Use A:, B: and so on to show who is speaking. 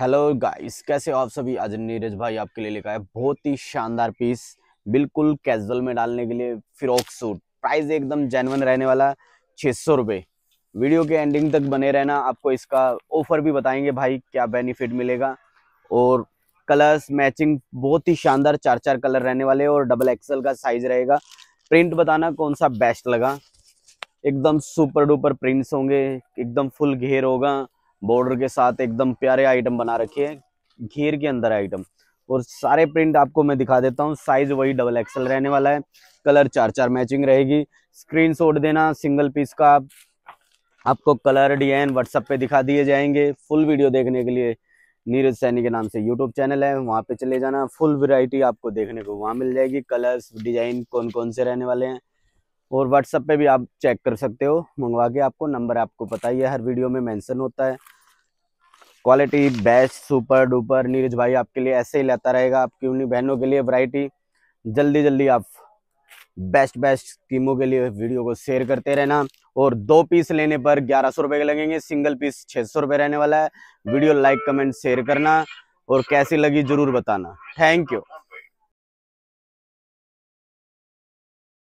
A: hello guys कैसे हो आप सभी आज नीरज भाई आपके लिए लेकर आए बहुत ही शानदार पीस बिल्कुल कैजुअल में डालने के लिए फ्रॉक सूट प्राइस एकदम जेनवन रहने वाला छः सौ रुपये वीडियो के एंडिंग तक बने रहना आपको इसका ऑफर भी बताएंगे भाई क्या बेनिफिट मिलेगा और कलर्स मैचिंग बहुत ही शानदार चार चार कलर रहने वाले और डबल एक्सल का साइज रहेगा प्रिंट बताना कौन सा बेस्ट लगा एकदम सुपर डुपर प्रिंट्स होंगे एकदम फुल घेर होगा बॉर्डर के साथ एकदम प्यारे आइटम बना रखे हैं घेर के अंदर आइटम और सारे प्रिंट आपको मैं दिखा देता हूँ साइज वही डबल एक्सल रहने वाला है कलर चार चार मैचिंग रहेगी स्क्रीन देना सिंगल पीस का आपको कलर डिजाइन व्हाट्सएप पे दिखा दिए जाएंगे फुल वीडियो देखने के लिए नीरज सैनी के नाम से यूट्यूब चैनल है वहाँ पे चले जाना फुल वैरायटी आपको देखने को वहाँ मिल जाएगी कलर्स डिजाइन कौन कौन से रहने वाले हैं और व्हाट्सअप पे भी आप चेक कर सकते हो मंगवा के आपको नंबर आपको पता ही है हर वीडियो में मेंशन होता है quality best super duper Neeraj भाई आपके लिए ऐसे ही लेता रहेगा आपकी उन्हीं बहनों के लिए वैरायटी जल्दी जल्दी आप बेस्ट बेस्ट स्कीमों के लिए वीडियो को शेयर करते रहना और दो पीस लेने पर ग्यारह सौ रुपये के लगेंगे सिंगल पीस छः सौ रुपये रहने वाला है वीडियो लाइक कमेंट शेयर करना और कैसी लगी ज़रूर बताना थैंक यू